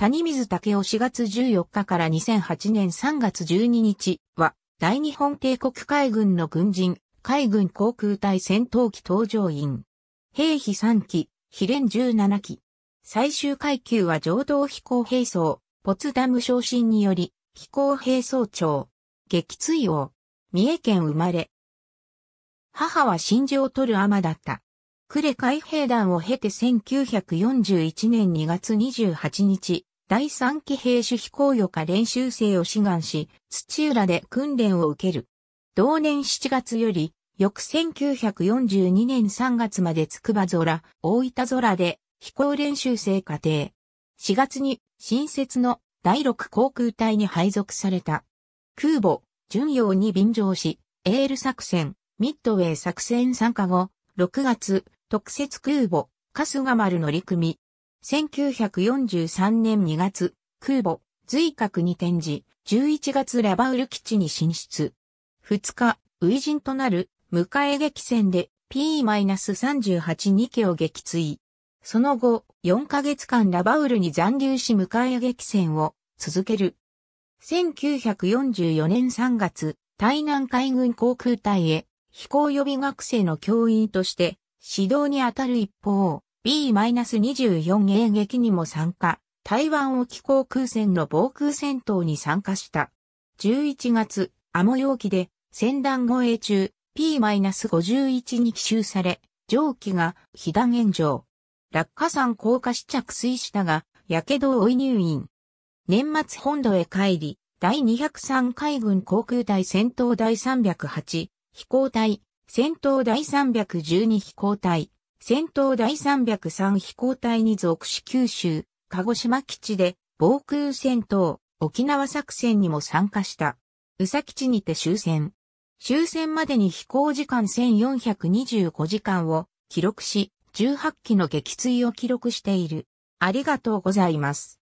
谷水武雄4月14日から2008年3月12日は、大日本帝国海軍の軍人、海軍航空隊戦闘機搭乗員。兵費3機、比連17機。最終階級は上道飛行兵装、ポツダム昇進により、飛行兵装長。撃墜王。三重県生まれ。母は真珠を取る尼だった。呉海兵団を経て1941年2月28日、第3期兵種飛行予科練習生を志願し、土浦で訓練を受ける。同年7月より、翌1942年3月まで筑波空、大分空で飛行練習生課程。4月に新設の第6航空隊に配属された。空母、巡洋に便乗し、エール作戦、ミッドウェイ作戦参加後、6月、特設空母、春日丸乗組、1943年2月、空母、随格に転じ、11月ラバウル基地に進出。2日、初陣となる、迎え撃戦で P-38 2機を撃墜。その後、4ヶ月間ラバウルに残留し迎え撃戦を続ける。1944年3月、台南海軍航空隊へ飛行予備学生の教員として指導に当たる一方、B-24 迎撃にも参加、台湾沖航空戦の防空戦闘に参加した。11月、アモ容器で、戦団護衛中、P-51 に奇襲され、蒸気が被弾炎上。落下山降下し着水したが、火傷を追い入院。年末本土へ帰り、第203海軍航空隊戦闘第308飛行隊、戦闘第312飛行隊、戦闘第303飛行隊に属し九州、鹿児島基地で防空戦闘、沖縄作戦にも参加した。宇佐基地にて終戦。終戦までに飛行時間1425時間を記録し、18機の撃墜を記録している。ありがとうございます。